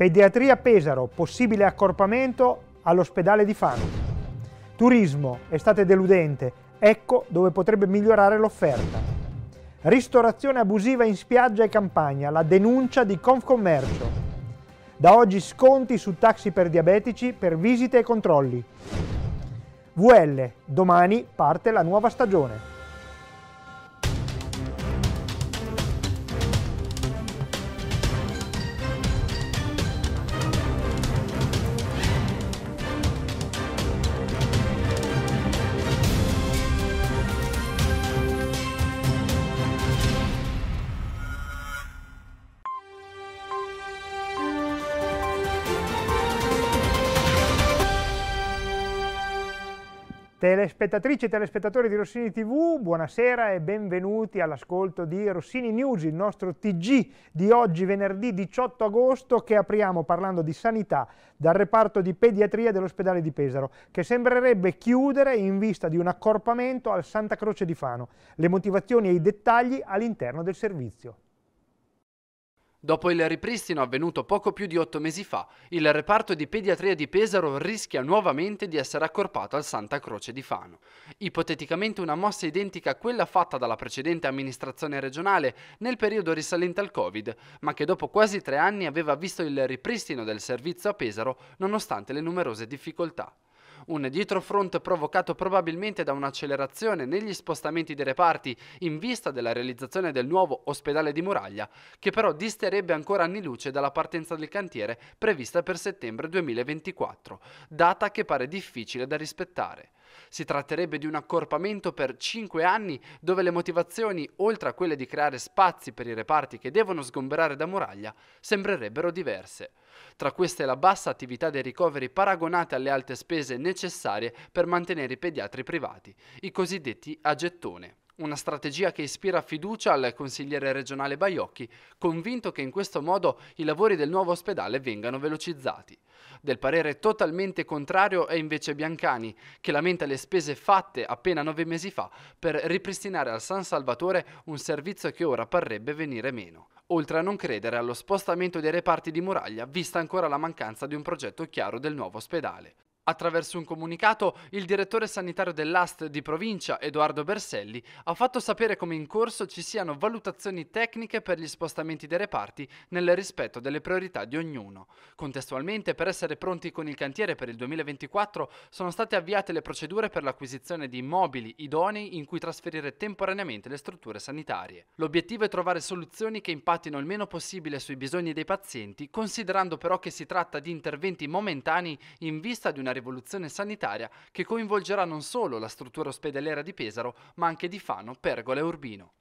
Pediatria Pesaro, possibile accorpamento all'ospedale di Fano. Turismo, estate deludente, ecco dove potrebbe migliorare l'offerta. Ristorazione abusiva in spiaggia e campagna, la denuncia di Confcommercio. Da oggi sconti su taxi per diabetici per visite e controlli. VL, domani parte la nuova stagione. Telespettatrici e telespettatori di Rossini TV, buonasera e benvenuti all'ascolto di Rossini News, il nostro TG di oggi venerdì 18 agosto che apriamo parlando di sanità dal reparto di pediatria dell'ospedale di Pesaro che sembrerebbe chiudere in vista di un accorpamento al Santa Croce di Fano. Le motivazioni e i dettagli all'interno del servizio. Dopo il ripristino avvenuto poco più di otto mesi fa, il reparto di pediatria di Pesaro rischia nuovamente di essere accorpato al Santa Croce di Fano. Ipoteticamente una mossa identica a quella fatta dalla precedente amministrazione regionale nel periodo risalente al Covid, ma che dopo quasi tre anni aveva visto il ripristino del servizio a Pesaro nonostante le numerose difficoltà. Un dietrofront provocato probabilmente da un'accelerazione negli spostamenti dei reparti in vista della realizzazione del nuovo ospedale di Muraglia, che però disterebbe ancora anni luce dalla partenza del cantiere prevista per settembre 2024, data che pare difficile da rispettare. Si tratterebbe di un accorpamento per 5 anni dove le motivazioni, oltre a quelle di creare spazi per i reparti che devono sgomberare da muraglia, sembrerebbero diverse. Tra queste la bassa attività dei ricoveri paragonata alle alte spese necessarie per mantenere i pediatri privati, i cosiddetti a gettone. Una strategia che ispira fiducia al consigliere regionale Baiocchi, convinto che in questo modo i lavori del nuovo ospedale vengano velocizzati. Del parere totalmente contrario è invece Biancani, che lamenta le spese fatte appena nove mesi fa per ripristinare al San Salvatore un servizio che ora parrebbe venire meno. Oltre a non credere allo spostamento dei reparti di muraglia, vista ancora la mancanza di un progetto chiaro del nuovo ospedale. Attraverso un comunicato, il direttore sanitario dell'AST di provincia, Edoardo Berselli, ha fatto sapere come in corso ci siano valutazioni tecniche per gli spostamenti dei reparti nel rispetto delle priorità di ognuno. Contestualmente, per essere pronti con il cantiere per il 2024, sono state avviate le procedure per l'acquisizione di immobili idonei in cui trasferire temporaneamente le strutture sanitarie. L'obiettivo è trovare soluzioni che impattino il meno possibile sui bisogni dei pazienti, considerando però che si tratta di interventi momentanei in vista di una una rivoluzione sanitaria che coinvolgerà non solo la struttura ospedaliera di Pesaro, ma anche di Fano, Pergola e Urbino.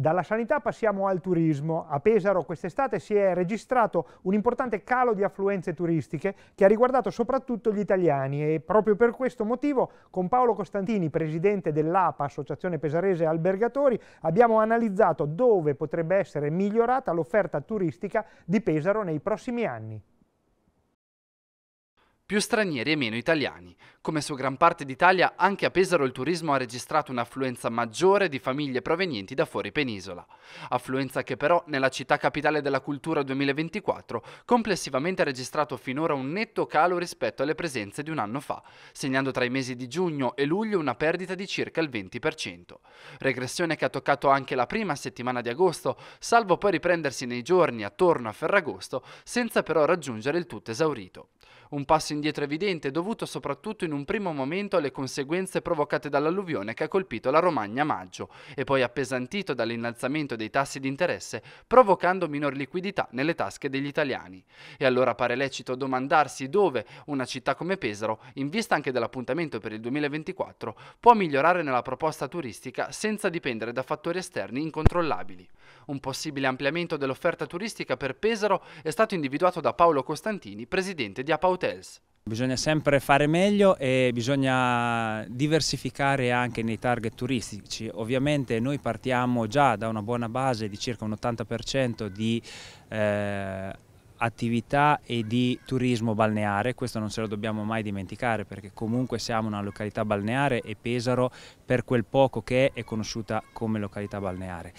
Dalla sanità passiamo al turismo. A Pesaro quest'estate si è registrato un importante calo di affluenze turistiche che ha riguardato soprattutto gli italiani e proprio per questo motivo con Paolo Costantini, presidente dell'APA, Associazione Pesarese Albergatori, abbiamo analizzato dove potrebbe essere migliorata l'offerta turistica di Pesaro nei prossimi anni più stranieri e meno italiani. Come su gran parte d'Italia, anche a Pesaro il turismo ha registrato un'affluenza maggiore di famiglie provenienti da fuori penisola. Affluenza che però nella città capitale della cultura 2024 complessivamente ha registrato finora un netto calo rispetto alle presenze di un anno fa, segnando tra i mesi di giugno e luglio una perdita di circa il 20%. Regressione che ha toccato anche la prima settimana di agosto, salvo poi riprendersi nei giorni attorno a Ferragosto, senza però raggiungere il tutto esaurito. Un passo in indietro evidente dovuto soprattutto in un primo momento alle conseguenze provocate dall'alluvione che ha colpito la Romagna a maggio e poi appesantito dall'innalzamento dei tassi di interesse provocando minor liquidità nelle tasche degli italiani. E allora pare lecito domandarsi dove una città come Pesaro, in vista anche dell'appuntamento per il 2024, può migliorare nella proposta turistica senza dipendere da fattori esterni incontrollabili. Un possibile ampliamento dell'offerta turistica per Pesaro è stato individuato da Paolo Costantini, presidente di APA Hotels. Bisogna sempre fare meglio e bisogna diversificare anche nei target turistici. Ovviamente noi partiamo già da una buona base di circa un 80% di eh, attività e di turismo balneare, questo non se lo dobbiamo mai dimenticare perché comunque siamo una località balneare e Pesaro per quel poco che è, è conosciuta come località balneare.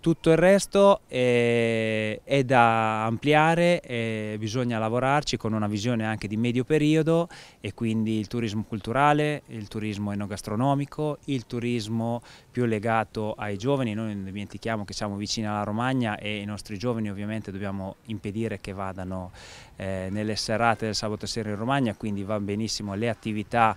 Tutto il resto è, è da ampliare, bisogna lavorarci con una visione anche di medio periodo e quindi il turismo culturale, il turismo enogastronomico, il turismo più legato ai giovani. Noi non dimentichiamo che siamo vicini alla Romagna e i nostri giovani ovviamente dobbiamo impedire che vadano eh, nelle serate del sabato sera in Romagna, quindi va benissimo le attività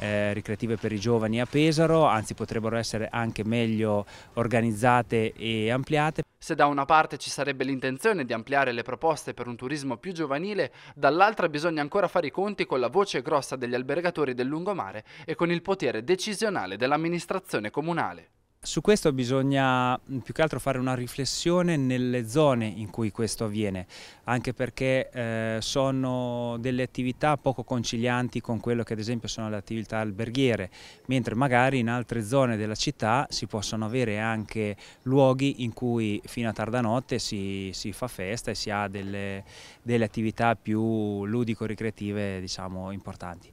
eh, ricreative per i giovani a Pesaro, anzi potrebbero essere anche meglio organizzate e ampliate. Se da una parte ci sarebbe l'intenzione di ampliare le proposte per un turismo più giovanile, dall'altra bisogna ancora fare i conti con la voce grossa degli albergatori del lungomare e con il potere decisionale dell'amministrazione comunale. Su questo bisogna mm, più che altro fare una riflessione nelle zone in cui questo avviene, anche perché eh, sono delle attività poco concilianti con quello che ad esempio sono le attività alberghiere, mentre magari in altre zone della città si possono avere anche luoghi in cui fino a tarda notte si, si fa festa e si ha delle, delle attività più ludico-ricreative diciamo, importanti.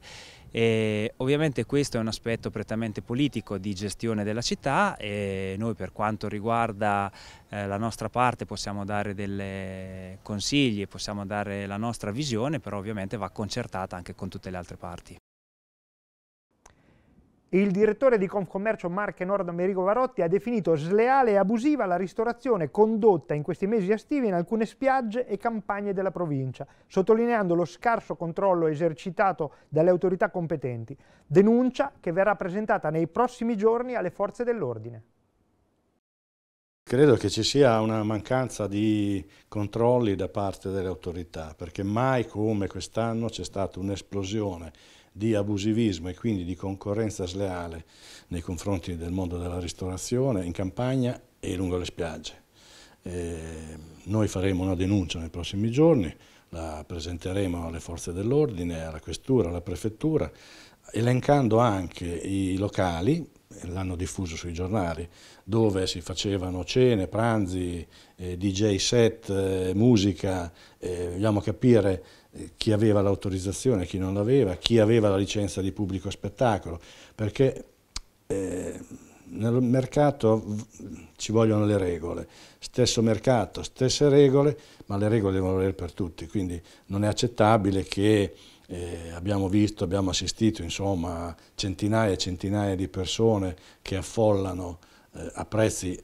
E ovviamente questo è un aspetto prettamente politico di gestione della città e noi per quanto riguarda eh, la nostra parte possiamo dare dei consigli, possiamo dare la nostra visione, però ovviamente va concertata anche con tutte le altre parti. Il direttore di Confcommercio Marche Nord Amerigo Varotti ha definito sleale e abusiva la ristorazione condotta in questi mesi estivi in alcune spiagge e campagne della provincia, sottolineando lo scarso controllo esercitato dalle autorità competenti, denuncia che verrà presentata nei prossimi giorni alle forze dell'ordine. Credo che ci sia una mancanza di controlli da parte delle autorità, perché mai come quest'anno c'è stata un'esplosione di abusivismo e quindi di concorrenza sleale nei confronti del mondo della ristorazione in campagna e lungo le spiagge. Eh, noi faremo una denuncia nei prossimi giorni, la presenteremo alle forze dell'ordine, alla questura, alla prefettura, elencando anche i locali l'hanno diffuso sui giornali, dove si facevano cene, pranzi, eh, DJ set, eh, musica, eh, vogliamo capire eh, chi aveva l'autorizzazione, chi non l'aveva, chi aveva la licenza di pubblico spettacolo, perché eh, nel mercato ci vogliono le regole, stesso mercato, stesse regole, ma le regole devono valere per tutti, quindi non è accettabile che e abbiamo visto, abbiamo assistito insomma, centinaia e centinaia di persone che affollano eh, a prezzi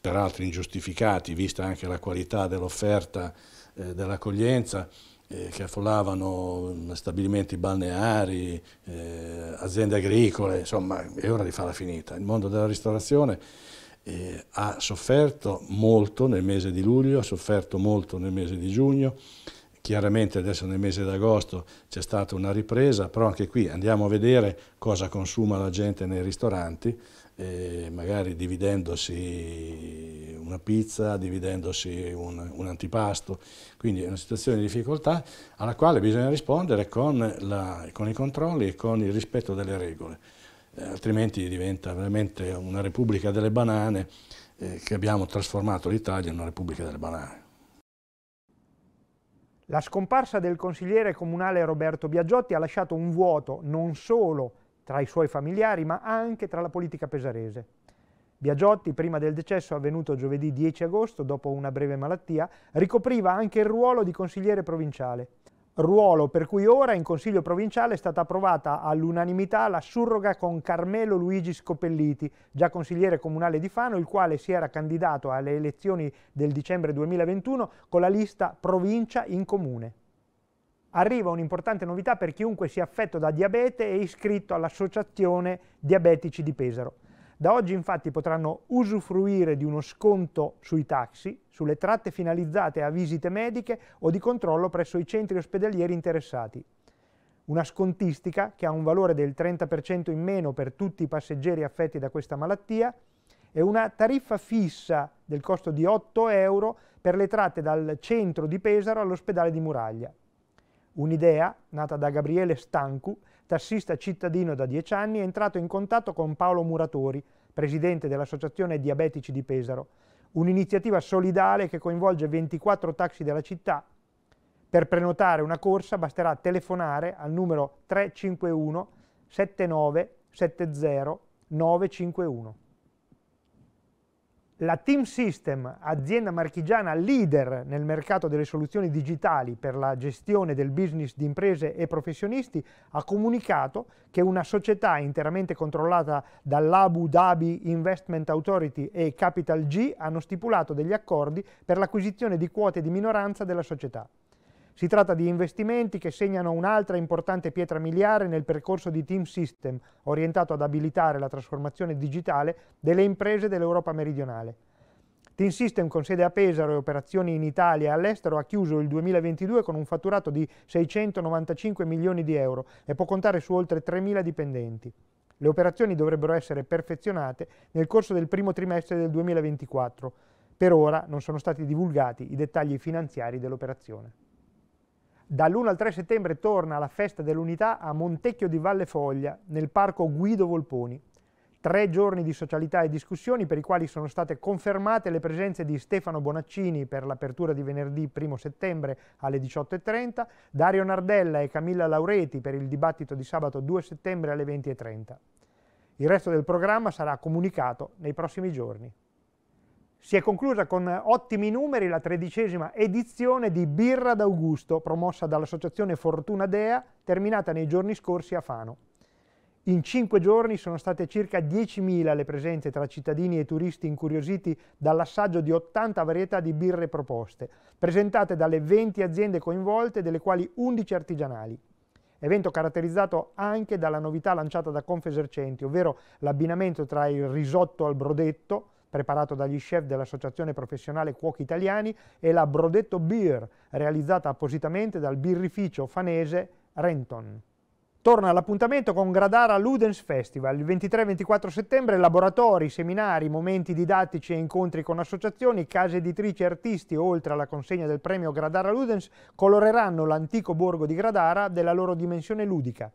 peraltro ingiustificati, vista anche la qualità dell'offerta eh, dell'accoglienza, eh, che affollavano mm, stabilimenti balneari, eh, aziende agricole, insomma è ora di farla finita. Il mondo della ristorazione eh, ha sofferto molto nel mese di luglio, ha sofferto molto nel mese di giugno, Chiaramente adesso nel mese d'agosto c'è stata una ripresa, però anche qui andiamo a vedere cosa consuma la gente nei ristoranti, magari dividendosi una pizza, dividendosi un, un, antipasto. Quindi è una situazione di difficoltà alla quale bisogna rispondere con, la, con i controlli e con il rispetto delle regole, eh, altrimenti diventa veramente una repubblica delle banane eh, che abbiamo trasformato l'Italia in una repubblica delle banane. La scomparsa del consigliere comunale Roberto Biagiotti ha lasciato un vuoto non solo tra i suoi familiari ma anche tra la politica pesarese. Biagiotti, prima del decesso avvenuto giovedì 10 agosto, dopo una breve malattia, ricopriva anche il ruolo di consigliere provinciale ruolo per cui ora in Consiglio provinciale è stata approvata all'unanimità la surroga con Carmelo Luigi Scopelliti, già consigliere comunale di Fano, il quale si era candidato alle elezioni del dicembre 2021 con la lista Provincia in Comune. Arriva un'importante novità per chiunque sia affetto da diabete e iscritto all'Associazione Diabetici di Pesaro. Da oggi infatti potranno usufruire di uno sconto sui taxi, sulle tratte finalizzate a visite mediche o di controllo presso i centri ospedalieri interessati. Una scontistica che ha un valore del 30% in meno per tutti i passeggeri affetti da questa malattia e una tariffa fissa del costo di 8 euro per le tratte dal centro di Pesaro all'ospedale di Muraglia. Un'idea, nata da Gabriele Stancu, tassista cittadino da dieci anni, è entrato in contatto con Paolo Muratori, presidente dell'Associazione Diabetici di Pesaro, un'iniziativa solidale che coinvolge 24 taxi della città. Per prenotare una corsa basterà telefonare al numero 351 79 70 951 la Team System, azienda marchigiana leader nel mercato delle soluzioni digitali per la gestione del business di imprese e professionisti, ha comunicato che una società interamente controllata dall'Abu Dhabi Investment Authority e Capital G hanno stipulato degli accordi per l'acquisizione di quote di minoranza della società. Si tratta di investimenti che segnano un'altra importante pietra miliare nel percorso di Team System, orientato ad abilitare la trasformazione digitale delle imprese dell'Europa meridionale. Team System, con sede a Pesaro e operazioni in Italia e all'estero, ha chiuso il 2022 con un fatturato di 695 milioni di euro e può contare su oltre 3.000 dipendenti. Le operazioni dovrebbero essere perfezionate nel corso del primo trimestre del 2024. Per ora non sono stati divulgati i dettagli finanziari dell'operazione. Dall'1 al 3 settembre torna la festa dell'unità a Montecchio di Valle Foglia, nel parco Guido Volponi. Tre giorni di socialità e discussioni per i quali sono state confermate le presenze di Stefano Bonaccini per l'apertura di venerdì 1 settembre alle 18.30, Dario Nardella e Camilla Laureti per il dibattito di sabato 2 settembre alle 20.30. Il resto del programma sarà comunicato nei prossimi giorni si è conclusa con ottimi numeri la tredicesima edizione di Birra d'Augusto, promossa dall'associazione Fortuna Dea, terminata nei giorni scorsi a Fano. In cinque giorni sono state circa 10.000 le presenze tra cittadini e turisti incuriositi dall'assaggio di 80 varietà di birre proposte, presentate dalle 20 aziende coinvolte, delle quali 11 artigianali. Evento caratterizzato anche dalla novità lanciata da Confesercenti, ovvero l'abbinamento tra il risotto al brodetto, preparato dagli chef dell'Associazione Professionale Cuochi Italiani, e la Brodetto Beer, realizzata appositamente dal birrificio fanese Renton. Torna all'appuntamento con Gradara Ludens Festival. Il 23-24 settembre laboratori, seminari, momenti didattici e incontri con associazioni, case editrici e artisti, oltre alla consegna del premio Gradara Ludens, coloreranno l'antico borgo di Gradara della loro dimensione ludica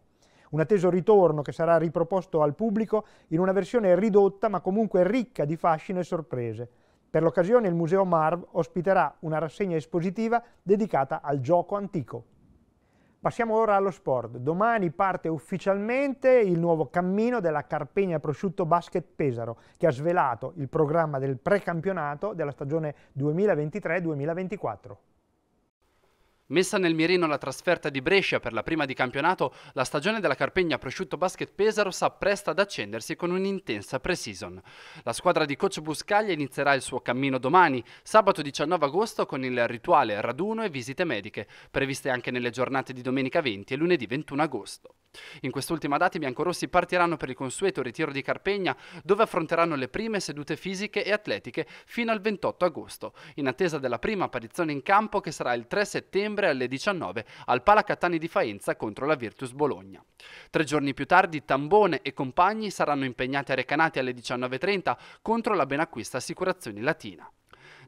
un atteso ritorno che sarà riproposto al pubblico in una versione ridotta ma comunque ricca di fascino e sorprese. Per l'occasione il Museo Marv ospiterà una rassegna espositiva dedicata al gioco antico. Passiamo ora allo sport. Domani parte ufficialmente il nuovo cammino della Carpegna Prosciutto Basket Pesaro, che ha svelato il programma del precampionato della stagione 2023-2024. Messa nel mirino la trasferta di Brescia per la prima di campionato, la stagione della Carpegna Prosciutto Basket Pesaro s'appresta ad accendersi con un'intensa pre-season. La squadra di coach Buscaglia inizierà il suo cammino domani, sabato 19 agosto, con il rituale raduno e visite mediche, previste anche nelle giornate di domenica 20 e lunedì 21 agosto. In quest'ultima data i biancorossi partiranno per il consueto ritiro di Carpegna, dove affronteranno le prime sedute fisiche e atletiche fino al 28 agosto, in attesa della prima apparizione in campo che sarà il 3 settembre novembre alle 19 al Palacatani di Faenza contro la Virtus Bologna. Tre giorni più tardi Tambone e compagni saranno impegnati a Recanati alle 19.30 contro la Benacquista Assicurazioni Latina.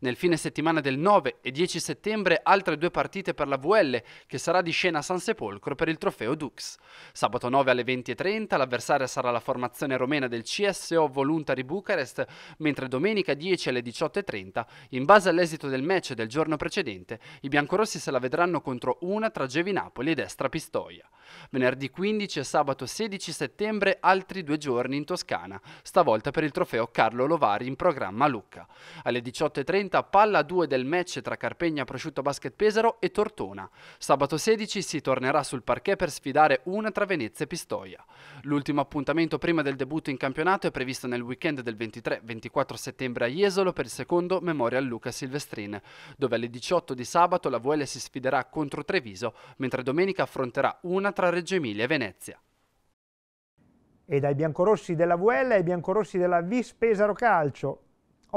Nel fine settimana del 9 e 10 settembre altre due partite per la VL che sarà di scena a San Sepolcro per il trofeo Dux. Sabato 9 alle 20.30 l'avversaria sarà la formazione romena del CSO Voluntari Bucarest, mentre domenica 10 alle 18.30, in base all'esito del match del giorno precedente, i biancorossi se la vedranno contro una tra Gevi Napoli e Destra Pistoia. Venerdì 15 e sabato 16 settembre altri due giorni in Toscana, stavolta per il trofeo Carlo Lovari in programma a Lucca. Alle 18.30 diventa palla 2 del match tra Carpegna Prosciutto Basket Pesaro e Tortona. Sabato 16 si tornerà sul parquet per sfidare una tra Venezia e Pistoia. L'ultimo appuntamento prima del debutto in campionato è previsto nel weekend del 23-24 settembre a Jesolo per il secondo Memorial Luca Silvestrin, dove alle 18 di sabato la VL si sfiderà contro Treviso, mentre domenica affronterà una tra Reggio Emilia e Venezia e dai biancorossi della VL ai biancorossi della Vis Pesaro Calcio.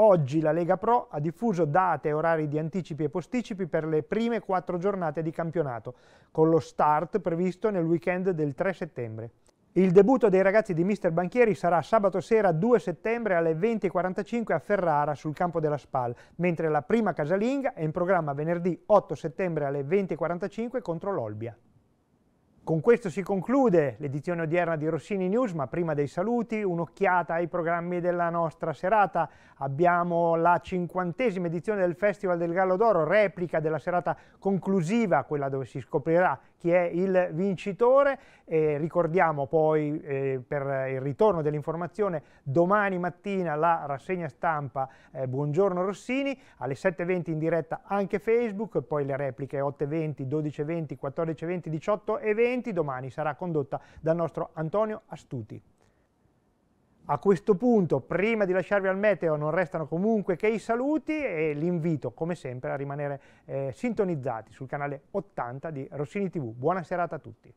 Oggi la Lega Pro ha diffuso date e orari di anticipi e posticipi per le prime quattro giornate di campionato, con lo start previsto nel weekend del 3 settembre. Il debutto dei ragazzi di Mister Banchieri sarà sabato sera 2 settembre alle 20.45 a Ferrara sul campo della SPAL, mentre la prima casalinga è in programma venerdì 8 settembre alle 20.45 contro l'Olbia. Con questo si conclude l'edizione odierna di Rossini News, ma prima dei saluti un'occhiata ai programmi della nostra serata. Abbiamo la cinquantesima edizione del Festival del Gallo d'Oro, replica della serata conclusiva, quella dove si scoprirà chi è il vincitore. E ricordiamo poi eh, per il ritorno dell'informazione domani mattina la rassegna stampa eh, Buongiorno Rossini, alle 7.20 in diretta anche Facebook, poi le repliche 8.20, 12.20, 14.20, 18.20, domani sarà condotta dal nostro Antonio Astuti. A questo punto, prima di lasciarvi al meteo, non restano comunque che i saluti e l'invito, come sempre, a rimanere eh, sintonizzati sul canale 80 di Rossini TV. Buona serata a tutti.